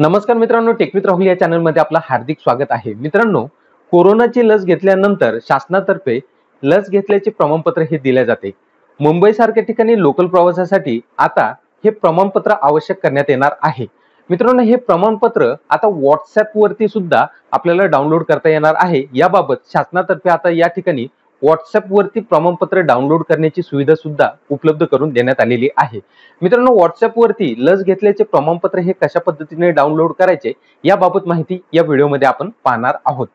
नमस्कार मित्रांनो टेकवित राहुल या चॅनलमध्ये आपलं हार्दिक स्वागत आहे मित्रांनो कोरोनाची लस घेतल्यानंतर शासनातर्फे लस घेतल्याचे प्रमाणपत्र हे दिले जाते मुंबईसारख्या ठिकाणी लोकल प्रवासासाठी आता हे प्रमाणपत्र आवश्यक करण्यात येणार आहे मित्रांनो हे प्रमाणपत्र आता व्हॉट्सअप वरती सुद्धा आपल्याला डाउनलोड करता येणार आहे याबाबत शासनातर्फे आता या ठिकाणी व्हॉट्सअपवरती प्रमाणपत्र डाउनलोड करण्याची सुविधा सुद्धा उपलब्ध करून देण्यात आलेली आहे मित्रांनो व्हॉट्सअपवरती लस घेतल्याचे प्रमाणपत्र हे कशा पद्धतीने डाउनलोड करायचे याबाबत माहिती या व्हिडिओमध्ये आपण पाहणार आहोत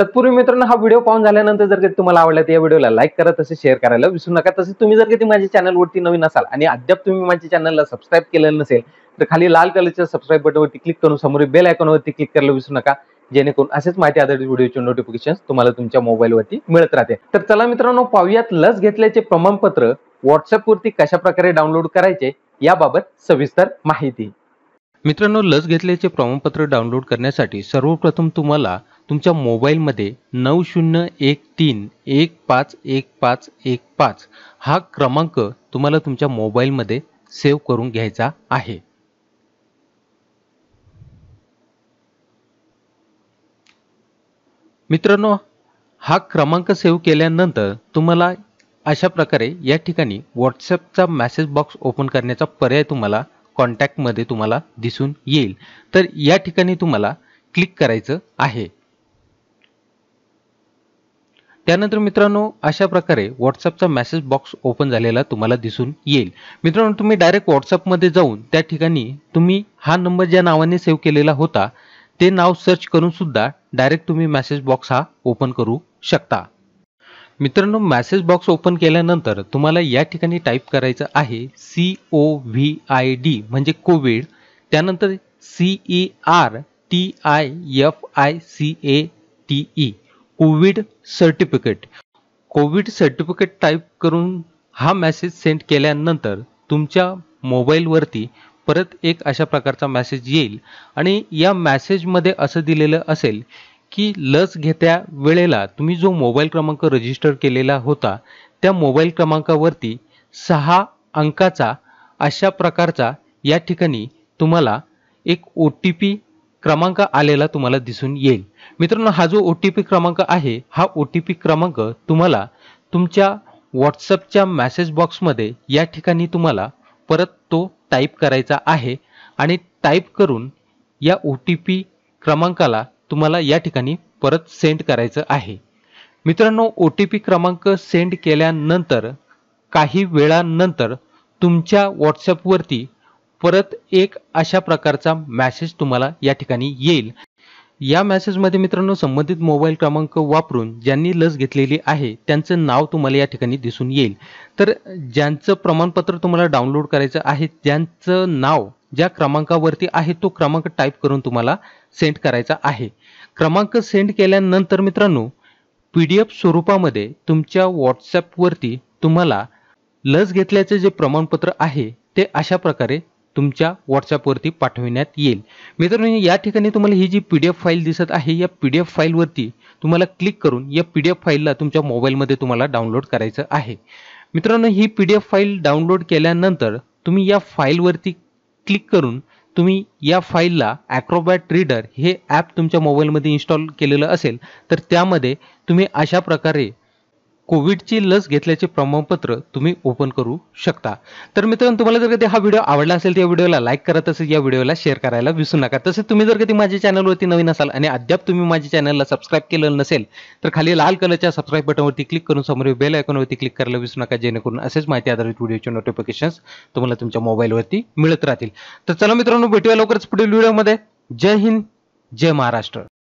तत्पूर्वी मित्रांनो हा व्हिडिओ पाहून झाल्यानंतर जर कधी तुम्हाला आवडला तर या व्हिडिओला लाईक करा तसेच शेअर करायला विसरू नका तसेच तुम्ही जर कधी माझ्या चॅनलवरती नवीन असाल आणि अद्याप तुम्ही माझ्या चॅनलला सबस्क्राईब केलेलं नसेल तर खाली लाल कलरच्या सबस्क्राईब बटनवरती क्लिक करून समोर बेल आयकॉनवरती क्लिक करायला विसरू नका जेणेकरून असेच माहिती आधारित व्हिडिओचे नोटिफिकेशन तुम्हाला तुमच्या मोबाईलवरती मिळत राहते तर चला मित्रांनो पाहूयात लस घेतल्याचे प्रमाणपत्र व्हॉट्सअपवरती कशा प्रकारे डाउनलोड करायचे याबाबत सविस्तर माहिती मित्रांनो लस घेतल्याचे प्रमाणपत्र डाउनलोड करण्यासाठी सर्वप्रथम तुम्हाला तुमच्या मोबाईलमध्ये नऊ शून्य एक तीन एक पाच एक पाच एक पाच हा क्रमांक तुम्हाला तुमच्या मोबाईलमध्ये सेव्ह करून घ्यायचा आहे मित्रांनो हा क्रमांक सेव्ह केल्यानंतर तुम्हाला अशा प्रकारे या ठिकाणी व्हॉट्सअपचा मॅसेज बॉक्स ओपन करण्याचा पर्याय तुम्हाला कॉन्टॅक्टमध्ये तुम्हाला दिसून येईल तर या ठिकाणी तुम्हाला क्लिक करायचं आहे त्यानंतर मित्रांनो अशा प्रकारे व्हॉट्सअपचा मॅसेज बॉक्स ओपन झालेला तुम्हाला दिसून येईल मित्रांनो तुम्ही डायरेक्ट व्हॉट्सअपमध्ये जाऊन त्या ठिकाणी तुम्ही हा नंबर ज्या नावाने सेव्ह केलेला होता ते नाव सर्च करून सुद्धा डायरेक्ट तुम्ही मेसेज बॉक्स हा ओपन करू शकता मित्रांनो मेसेज बॉक्स ओपन केल्यानंतर तुम्हाला या ठिकाणी टाईप करायचं आहे C O V I D म्हणजे कोविड त्यानंतर C E R T I F I C A T E Covid certificate Covid certificate type करून हा मेसेज सेंड केल्यानंतर तुमच्या मोबाईलवरती परत एक अशा प्रकारचा मॅसेज येईल आणि या मॅसेजमध्ये असं दिलेलं असेल की लस घेत्या वेळेला तुम्ही जो मोबाईल क्रमांक रजिस्टर केलेला होता त्या मोबाईल क्रमांकावरती सहा अंकाचा अशा प्रकारचा या ठिकाणी तुम्हाला एक ओ टी पी क्रमांक आलेला तुम्हाला दिसून येईल मित्रांनो हा जो ओ टी पी क्रमांक आहे हा ओ टी पी क्रमांक तुम्हाला तुमच्या व्हॉट्सअपच्या मॅसेज बॉक्समध्ये या ठिकाणी तुम्हाला परत तो टाईप करायचा आहे आणि टाईप करून या ओ टी पी क्रमांकाला तुम्हाला या ठिकाणी परत सेंड करायचं आहे मित्रांनो ओ टी पी क्रमांक सेंड केल्यानंतर काही वेळानंतर तुमच्या व्हॉट्सअपवरती परत एक अशा प्रकारचा मॅसेज तुम्हाला या ठिकाणी येईल या मेसेजमध्ये मित्रांनो संबंधित मोबाईल क्रमांक वापरून ज्यांनी लस घेतलेली आहे त्यांचं नाव तुम्हाला या ठिकाणी दिसून येईल तर ज्यांचं प्रमाणपत्र तुम्हाला डाउनलोड करायचं आहे त्यांचं नाव ज्या क्रमांकावरती आहे तो क्रमांक टाईप करून तुम्हाला सेंड करायचा आहे क्रमांक सेंड केल्यानंतर मित्रांनो पी डी एफ स्वरूपामध्ये तुमच्या व्हॉट्सॲपवरती तुम्हाला लस घेतल्याचं जे प्रमाणपत्र आहे ते अशा प्रकारे तुमच्या व्हाट्सअप पाठविण्यात येईल मित्रांनो या तुम्हारी तुम्हाला जी पी डी एफ फाइल दिसत है यह पी डी एफ फाईलवरती तुम्हाला क्लिक करू पी डी एफ फाइलला तुम्हार मोबाइल मे तुम्हारा डाउनलोड करायचं आहे मित्रांनो ही P D F file download केल्यानंतर तुम्ही या फाईलवरती क्लिक करून तुम्ही या फाईलला ॲक्रोबॅट रीडर हे ऐप ॲप मोबाइल मे इन्स्टॉल के लिए तुम्हें अशा प्रकारे कोविडची लस घेतल्याचे प्रमाणपत्र तुम्ही ओपन करू शकता तर मित्रांनो तुम्हाला जर कधी हा व्हिडिओ आवडला असेल तर या व्हिडिओला लाईक करा तसेच या व्हिडिओला शेअर करायला विसरू नका तसेच तुम्ही जर कधी माझ्या चॅनलवरती नवीन असाल आणि अद्याप तुम्ही माझ्या चॅनलला सबस्क्राईब केलं नसेल तर खाली लाल कलरच्या सबस्क्राईब बटनवरती क्लिक करून समोर बेल आयकॉनवरती क्लिक करायला विसरू नका जेणेकरून असेच माहिती आधारित व्हिडिओचे नोटिफिकेशन्स तुम्हाला तुमच्या मोबाईलवरती मिळत राहतील तर चला मित्रांनो भेटूया लवकरच पुढील व्हिडिओमध्ये जय हिंद जय महाराष्ट्र